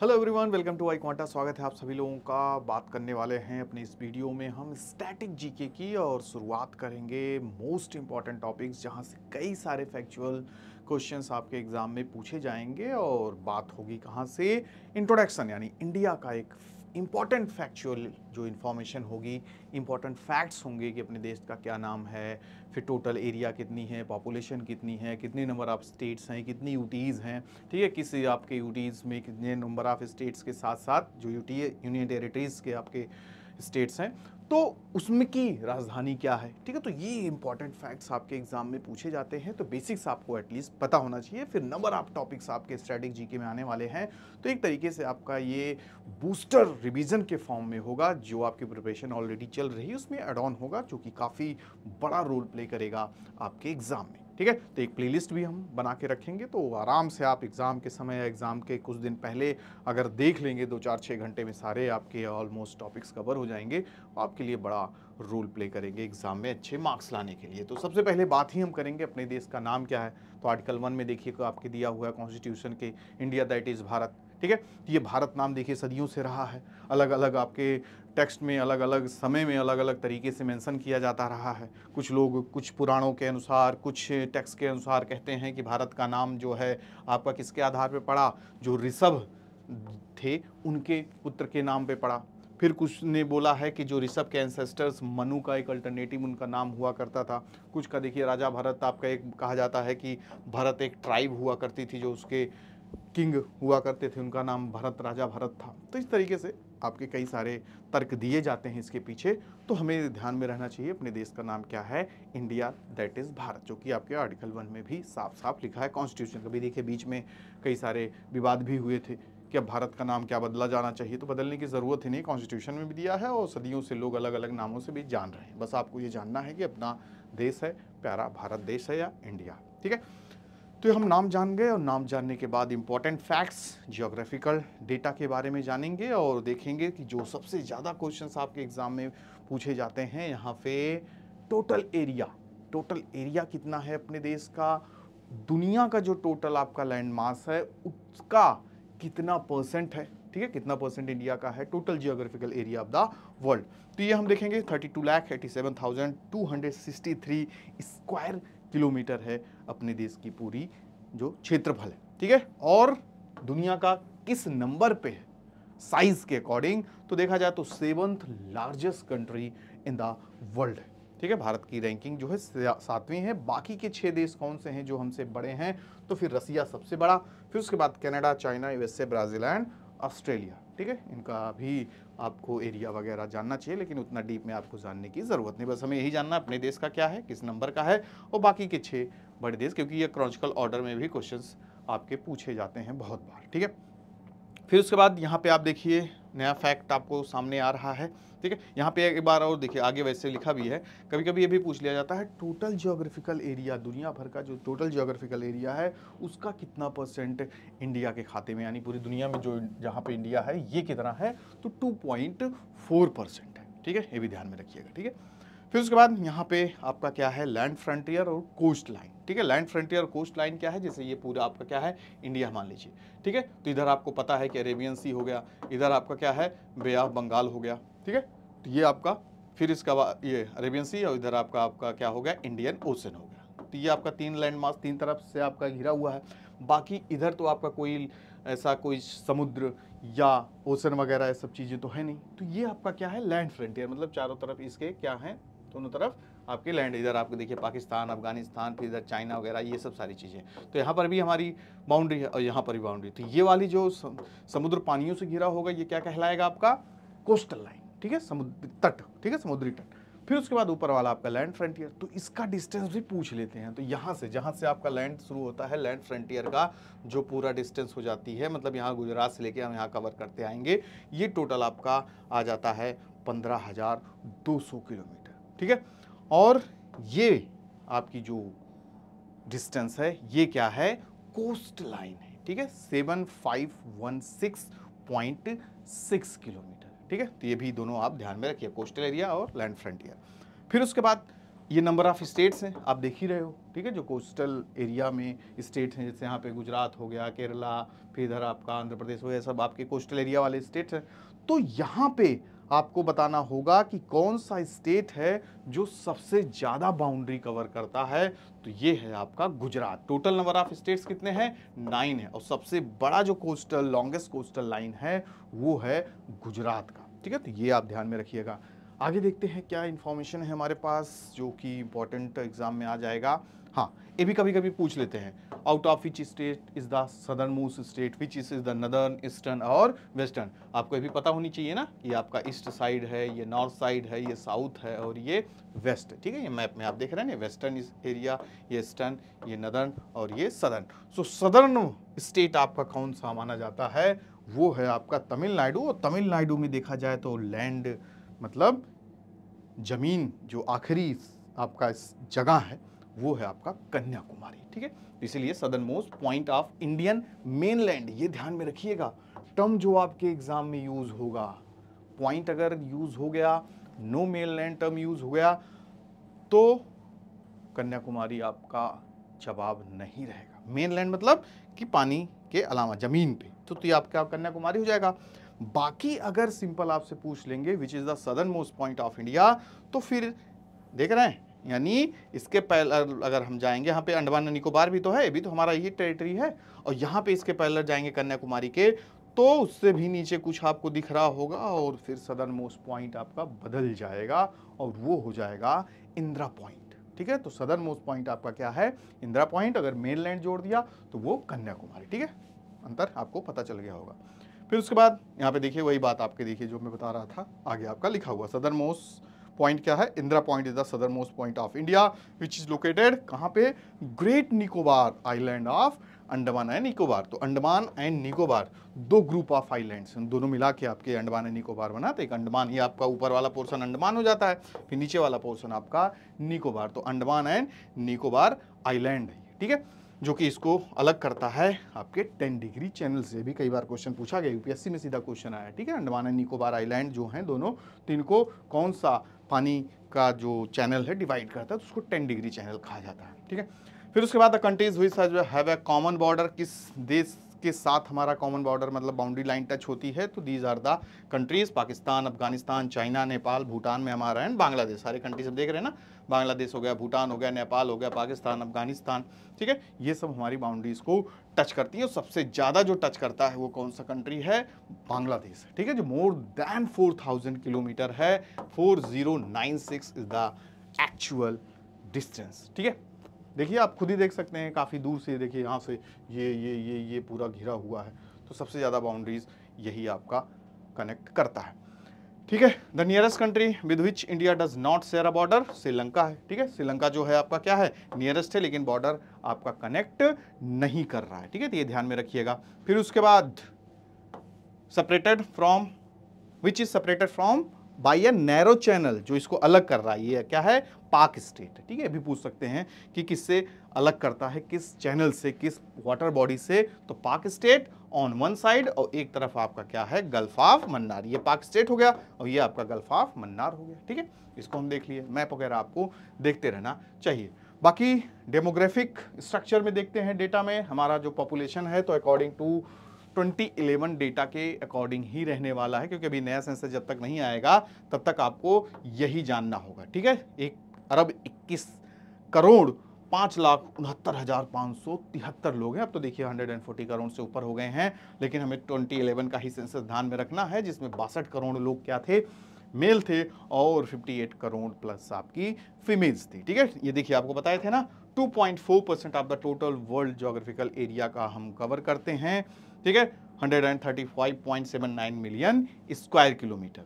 hello everyone welcome to iQuanta स्वागत है आप सभी लोगों का बात करने वाले हैं अपने इस वीडियो में हम स्टैटिक जीके की और शुरुआत करेंगे मोस्ट इम्पॉर्टेंट टॉपिक्स जहां से कई सारे फैक्चुअल क्वेश्चंस आपके एग्ज़ाम में पूछे जाएंगे और बात होगी कहां से इंट्रोडक्शन यानी इंडिया का एक इम्पॉर्टेंट फैक्चुअल जो इन्फॉर्मेशन होगी इम्पॉर्टेंट फैक्ट्स होंगे कि अपने देश का क्या नाम है फिर टोटल एरिया कितनी है पॉपुलेशन कितनी है कितने नंबर ऑफ स्टेट्स हैं कितनी यूटीज़ हैं ठीक है किस आपके यूटीज़ में कितने नंबर ऑफ स्टेट्स के साथ साथ जो यूटी यूनियन टेरेटरीज़ के आपके स्टेट्स हैं तो उसमें की राजधानी क्या है ठीक है तो ये इंपॉर्टेंट फैक्ट्स आपके एग्जाम में पूछे जाते हैं तो बेसिक्स आपको एटलीस्ट पता होना चाहिए फिर नंबर ऑफ टॉपिक्स आपके स्टैटिक जीके में आने वाले हैं तो एक तरीके से आपका ये बूस्टर रिवीजन के फॉर्म में होगा जो आपकी प्रिपरेशन ऑलरेडी चल रही है उसमें एड ऑन होगा जो कि काफ़ी बड़ा रोल प्ले करेगा आपके एग्ज़ाम में ठीक है तो एक प्लेलिस्ट भी हम बना के रखेंगे तो आराम से आप एग्ज़ाम के समय या एग्ज़ाम के कुछ दिन पहले अगर देख लेंगे दो चार छः घंटे में सारे आपके ऑलमोस्ट टॉपिक्स कवर हो जाएंगे तो आपके लिए बड़ा रोल प्ले करेंगे एग्ज़ाम में अच्छे मार्क्स लाने के लिए तो सबसे पहले बात ही हम करेंगे अपने देश का नाम क्या है तो आर्टिकल वन में देखिए तो आपके दिया हुआ है कॉन्स्टिट्यूशन के इंडिया दैट इज़ भारत ठीक है तो ये भारत नाम देखिए सदियों से रहा है अलग अलग आपके टेक्स्ट में अलग अलग समय में अलग अलग तरीके से मेंशन किया जाता रहा है कुछ लोग कुछ पुराणों के अनुसार कुछ टेक्स्ट के अनुसार कहते हैं कि भारत का नाम जो है आपका किसके आधार पर पड़ा जो ऋषभ थे उनके पुत्र के नाम पर पड़ा फिर कुछ ने बोला है कि जो ऋषभ के एंसेस्टर्स मनु का एक अल्टरनेटिव उनका नाम हुआ करता था कुछ का देखिए राजा भरत आपका एक कहा जाता है कि भरत एक ट्राइब हुआ करती थी जो उसके किंग हुआ करते थे उनका नाम भरत राजा भरत था तो इस तरीके से आपके कई सारे तर्क दिए जाते हैं इसके पीछे तो हमें ध्यान में रहना चाहिए अपने देश का नाम क्या है इंडिया दैट इज़ भारत जो कि आपके आर्टिकल वन में भी साफ साफ लिखा है कॉन्स्टिट्यूशन कभी देखिए बीच में कई सारे विवाद भी हुए थे कि अब भारत का नाम क्या बदला जाना चाहिए तो बदलने की ज़रूरत ही नहीं कॉन्स्टिट्यूशन में भी दिया है और सदियों से लोग अलग अलग नामों से भी जान रहे हैं बस आपको ये जानना है कि अपना देश है प्यारा भारत देश है या इंडिया ठीक है तो हम नाम जान गए और नाम जानने के बाद इम्पॉर्टेंट फैक्ट्स जियोग्राफिकल डेटा के बारे में जानेंगे और देखेंगे कि जो सबसे ज़्यादा क्वेश्चंस आपके एग्ज़ाम में पूछे जाते हैं यहाँ पे टोटल एरिया टोटल एरिया कितना है अपने देश का दुनिया का जो टोटल आपका लैंड मास है उसका कितना परसेंट है ठीक है कितना परसेंट इंडिया का है total geographical area of the world तो ये हम देखेंगे thirty two lakh eighty seven thousand two hundred sixty three square kilometre है अपने देश की पूरी जो क्षेत्रफल है ठीक है और दुनिया का किस नंबर पे है साइज के अकॉर्डिंग तो देखा जाए तो seventh largest country in the world है ठीक है भारत की रैंकिंग जो है सातवीं है बाकी के छः देश कौन से हैं जो हमसे बड़े हैं तो फिर रसिया सबसे बड़ा फिर उसके बाद Canada China USA Brazil and Australia ठीक है इनका भी आपको एरिया वगैरह जानना चाहिए लेकिन उतना डीप में आपको जानने की ज़रूरत नहीं बस हमें यही जानना अपने देश का क्या है किस नंबर का है और बाकी के छः बड़े देश क्योंकि ये क्रॉनिकल ऑर्डर में भी क्वेश्चन आपके पूछे जाते हैं बहुत बार ठीक है फिर उसके बाद यहाँ पर आप देखिए नया फैक्ट आपको सामने आ रहा है ठीक है यहाँ पे एक बार और देखिए आगे वैसे लिखा भी है कभी कभी ये भी पूछ लिया जाता है टोटल जियोग्राफिकल एरिया दुनिया भर का जो टोटल जियोग्राफिकल एरिया है उसका कितना परसेंट इंडिया के खाते में यानी पूरी दुनिया में जो जहाँ पर इंडिया है ये कितना है तो टू है ठीक है ये भी ध्यान में रखिएगा ठीक है फिर उसके बाद यहाँ पे आपका क्या है लैंड फ्रंटियर और कोस्ट लाइन ठीक है लैंड फ्रंटियर कोस्ट लाइन क्या है जैसे ये पूरा आपका क्या है इंडिया मान लीजिए ठीक है तो इधर आपको पता है कि अरेबियन सी हो गया इधर आपका क्या है बे ऑफ बंगाल हो गया ठीक है तो ये आपका फिर इसका ये अरेबियन सी और इधर आपका आपका क्या हो गया इंडियन ओशन हो गया तो ये आपका तीन लैंड तीन तरफ से आपका घिरा हुआ है बाकी इधर तो आपका कोई ऐसा कोई समुद्र या ओसन वगैरह ये सब चीज़ें तो है नहीं तो ये आपका क्या है लैंड फ्रंटियर मतलब चारों तरफ इसके क्या हैं दोनों तरफ आपके लैंड इधर आपको देखिए पाकिस्तान अफगानिस्तान फिर इधर चाइना वगैरह ये सब सारी चीज़ें तो यहाँ पर भी हमारी बाउंड्री है और यहाँ पर भी बाउंड्री तो ये वाली जो समुद्र पानियों से घिरा होगा ये क्या कहलाएगा आपका कोस्टल लाइन ठीक है समुद्र तट ठीक है समुद्री तट फिर उसके बाद ऊपर वाला आपका लैंड फ्रंटियर तो इसका डिस्टेंस भी पूछ लेते हैं तो यहाँ से जहाँ से आपका लैंड शुरू होता है लैंड फ्रंटियर का जो पूरा डिस्टेंस हो जाती है मतलब यहाँ गुजरात से लेके हम यहाँ कवर करते आएंगे ये टोटल आपका आ जाता है पंद्रह हज़ार दो सौ किलोमीटर ठीक है और ये आपकी जो डिस्टेंस है ये क्या है कोस्ट लाइन है ठीक है seven five one six point six kilometre ठीक है तो ये भी दोनों आप ध्यान में रखिए कोस्टल एरिया और लैंड फ्रंटियर फिर उसके बाद ये नंबर ऑफ स्टेट्स हैं आप देख ही रहे हो ठीक है जो कोस्टल एरिया में स्टेट्स हैं जैसे यहाँ पे गुजरात हो गया केरला फिर इधर आपका आंध्र प्रदेश हो गया सब आपके कोस्टल एरिया वाले स्टेट्स हैं तो यहाँ पे आपको बताना होगा कि कौन सा स्टेट है जो सबसे ज़्यादा बाउंड्री कवर करता है तो ये है आपका Gujarat total number of states कितने हैं नाइन है और सबसे बड़ा जो कोस्टल लॉन्गेस्ट कोस्टल लाइन है वो है गुजरात का ठीक है तो ये आप ध्यान में रखिएगा आगे देखते हैं क्या इन्फॉर्मेशन है हमारे पास जो कि इम्पोर्टेंट एग्जाम में आ जाएगा हाँ ये भी कभी कभी पूछ लेते हैं out of of state is is most state which is is the northern eastern और वेस्टर्न आपको ये भी पता होनी चाहिए ना ये आपका ईस्ट साइड है ये नॉर्थ साइड है ये साउथ है और ये वेस्ट ठीक है ये मैप में आप देख रहे हैं ना वेस्टर्न एरिया ये ईस्टर्न ये नदर्न और ये सदर्न सो सदर्न स्टेट आपका कौन सा माना जाता है वो है आपका तमिलनाडु और तमिलनाडु में देखा जाए तो लैंड मतलब ज़मीन जो आखिरी आपका इस जगह है वो है आपका कन्याकुमारी ठीक है इसीलिए southernmost point of Indian mainland ये ध्यान में रखिएगा टर्म जो आपके एग्जाम में यूज होगा पॉइंट अगर यूज हो गया नो मेनलैंड टर्म यूज हो गया तो कन्याकुमारी आपका जवाब नहीं रहेगा मेनलैंड मतलब कि पानी के अलावा जमीन पे तो, तो ये आपका कन्याकुमारी हो जाएगा बाकी अगर सिंपल आपसे पूछ लेंगे which is the southernmost point of India तो फिर देख रहे हैं यानी इसके पैलर अगर हम जाएंगे यहाँ पे अंडमान निकोबार भी तो है अभी तो हमारा यही टेरिटरी है और यहाँ पे इसके पैलर जाएंगे कन्याकुमारी के तो उससे भी नीचे कुछ आपको दिख रहा होगा और फिर सदर मोस्ट पॉइंट आपका बदल जाएगा और वो हो जाएगा इंदिरा पॉइंट ठीक है तो सदर मोस्ट पॉइंट आपका क्या है इंदिरा पॉइंट अगर मेन लैंड जोड़ दिया तो वो कन्याकुमारी ठीक है अंतर आपको पता चल गया होगा फिर उसके बाद यहाँ पे देखिए वही बात आपके देखिए जो मैं बता रहा था आगे आपका लिखा हुआ सदर मोस्ट पॉइंट क्या है Indira point is the southernmost point of India which is located कहाँ पे Great Nicobar Island of Andaman and Nicobar तो अंडमान एंड निकोबार दो ग्रुप ऑफ आइलैंड्स दोनों मिला के आपके अंडमान एंड निकोबार बना तो एक अंडमान ये आपका ऊपर वाला पोर्शन अंडमान हो जाता है फिर नीचे वाला पोर्शन आपका निकोबार तो अंडमान एंड निकोबार आइलैंड ठीक है जो कि इसको अलग करता है आपके 10 डिग्री चैनल से भी कई बार क्वेश्चन पूछा गया यूपीएससी में सीधा क्वेश्चन आया ठीक है अंडमान एंड निकोबार आइलैंड जो हैं दोनों तो इनको कौन सा पानी का जो चैनल है डिवाइड करता है तो उसको टेन डिग्री चैनल कहा जाता है ठीक है फिर उसके बाद द कंट्रीज हुई such have a common border किस देश के साथ हमारा कॉमन बॉर्डर मतलब बाउंड्री लाइन टच होती है तो these are the countries Pakistan Afghanistan China Nepal Bhutan में हमारा एंड बांग्लादेश सारे कंट्रीज देख रहे हैं ना बांग्लादेश हो गया भूटान हो गया नेपाल हो गया पाकिस्तान अफगानिस्तान ठीक है ये सब हमारी बाउंड्रीज़ को टच करती है और सबसे ज़्यादा जो टच करता है वो कौन सा कंट्री है बांग्लादेश ठीक है जो more than four thousand kilometer है four zero nine six is the actual distance ठीक है देखिए आप खुद ही देख सकते हैं काफ़ी दूर से देखिए यहाँ से ये ये ये ये पूरा घिरा हुआ है तो सबसे ज़्यादा बाउंड्रीज यही आपका कनेक्ट करता है ठीक है the nearest country with which India does not share a border Sri Lanka है ठीक है श्रीलंका जो है आपका क्या है नियरेस्ट है लेकिन बॉर्डर आपका कनेक्ट नहीं कर रहा है ठीक है तो ये ध्यान में रखिएगा फिर उसके बाद separated from which is separated from by a narrow channel जो इसको अलग कर रहा है ये क्या है पाक स्टेट ठीक है अभी पूछ सकते हैं कि किससे अलग करता है किस चैनल से किस वाटर बॉडी से तो पाक स्टेट ऑन वन साइड और एक तरफ आपका क्या है गल्फ ऑफ मन्नार ये पाक स्टेट हो गया और ये आपका गल्फ ऑफ मन्नार हो गया ठीक है इसको हम देख लिए मैप वगैरह आपको देखते रहना चाहिए बाकी डेमोग्राफिक स्ट्रक्चर में देखते हैं डेटा में हमारा जो पॉपुलेशन है तो अकॉर्डिंग टू 2011 डेटा के अकॉर्डिंग ही रहने वाला है क्योंकि अभी नया सेंसर जब तक नहीं आएगा तब तक आपको यही जानना होगा ठीक है एक अरब 21 करोड़ पाँच लाख उनहत्तर हज़ार पाँच सौ तिहत्तर लोग हैं अब तो देखिए हंड्रेड एंड करोड़ से ऊपर हो गए हैं लेकिन हमें ट्वेंटी का ही सेंसस ध्यान में रखना है जिसमें बासठ करोड़ लोग क्या थे मेल थे और 58 करोड़ प्लस आपकी फीमेल्स थी ठीक है ये देखिए आपको बताए थे ना 2.4 percent of the total world geographical area का हम कवर करते हैं ठीक है 135.79 मिलियन स्क्वायर किलोमीटर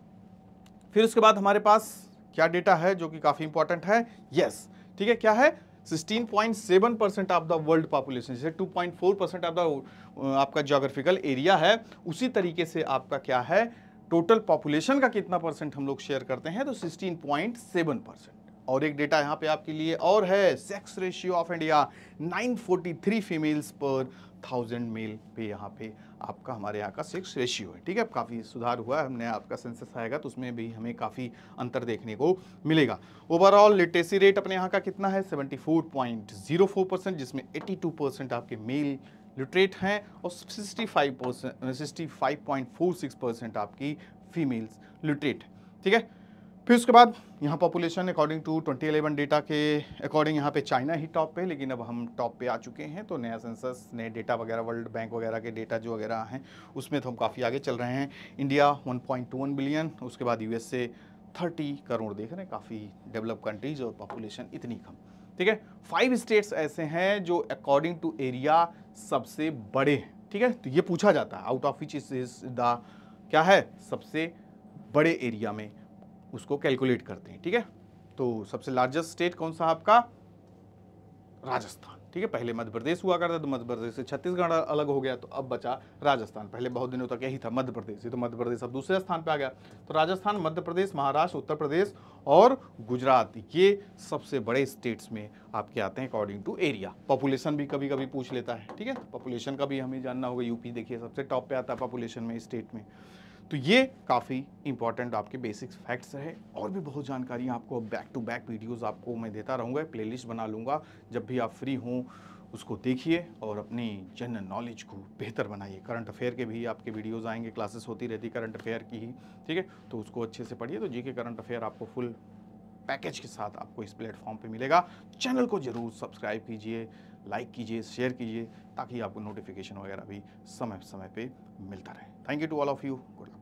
फिर उसके बाद हमारे पास क्या डेटा है जो कि काफ़ी इंपॉर्टेंट है यस yes, ठीक है क्या है 16.7 percent of the world population जैसे 2.4 परसेंट ऑफ द आपका जोग्राफिकल एरिया है उसी तरीके से आपका क्या है टोटल पॉपुलेशन का कितना परसेंट हम लोग शेयर करते हैं तो सिक्सटीन परसेंट और एक डेटा यहाँ पे आपके लिए और है sex ratio of India 943 females per thousand male पे यहाँ पे आपका हमारे यहाँ का सेक्स रेशियो है ठीक है काफ़ी सुधार हुआ है हमने आपका सेंसस आएगा तो उसमें भी हमें काफ़ी अंतर देखने को मिलेगा ओवरऑल लिटरेसी रेट अपने यहाँ का कितना है 74.04 परसेंट जिसमें 82 परसेंट आपके मेल लिटरेट हैं और 65 परसेंट सिक्सटी आपकी फीमेल्स लिटरेट ठीक है फिर उसके बाद यहाँ पॉपुलेशन अकॉर्डिंग टू 2011 डेटा के अकॉर्डिंग यहाँ पे चाइना ही टॉप पे लेकिन अब हम टॉप पे आ चुके हैं तो नया सेंसस नए डेटा वगैरह वर्ल्ड बैंक वगैरह के डेटा जो वगैरह हैं उसमें तो हम काफ़ी आगे चल रहे हैं इंडिया 1.21 बिलियन उसके बाद यू 30 करोड़ देख रहे हैं काफ़ी डेवलप कंट्रीज और पॉपुलेशन इतनी कम ठीक है फाइव स्टेट्स ऐसे हैं जो अकॉर्डिंग टू एरिया सबसे बड़े हैं ठीक है तो ये पूछा जाता है out of which is the क्या है सबसे बड़े एरिया में उसको कैलकुलेट करते हैं ठीक है तो सबसे लार्जेस्ट स्टेट कौन सा आपका राजस्थान ठीक है पहले मध्य प्रदेश हुआ करता तो मध्य प्रदेश से छत्तीसगढ़ अलग हो गया तो अब बचा राजस्थान पहले बहुत दिनों तक यही था मध्य प्रदेश ये तो मध्य प्रदेश अब दूसरे स्थान पर आ गया तो राजस्थान मध्य प्रदेश महाराष्ट्र उत्तर प्रदेश और गुजरात ये सबसे बड़े स्टेट्स में आपके आते हैं अकॉर्डिंग टू एरिया पॉपुलेशन भी कभी कभी पूछ लेता है ठीक है तो पॉपुलेशन का भी हमें जानना होगा यूपी देखिए सबसे टॉप पे आता है पॉपुलेशन में स्टेट में तो ये काफ़ी इंपॉर्टेंट आपके बेसिक्स फैक्ट्स है और भी बहुत जानकारी आपको बैक टू बैक वीडियोज़ आपको मैं देता रहूँगा प्ले बना लूँगा जब भी आप फ्री हों उसको देखिए और अपनी जनरल नॉलेज को बेहतर बनाइए करंट अफेयर के भी आपके वीडियोस आएंगे क्लासेस होती रहती करंट अफेयर की ही ठीक है तो उसको अच्छे से पढ़िए तो जी के करंट अफेयर आपको फुल पैकेज के साथ आपको इस प्लेटफॉर्म पे मिलेगा चैनल को ज़रूर सब्सक्राइब कीजिए लाइक कीजिए शेयर कीजिए ताकि आपको नोटिफिकेशन वगैरह भी समय समय पर मिलता रहे thank you to all of you good luck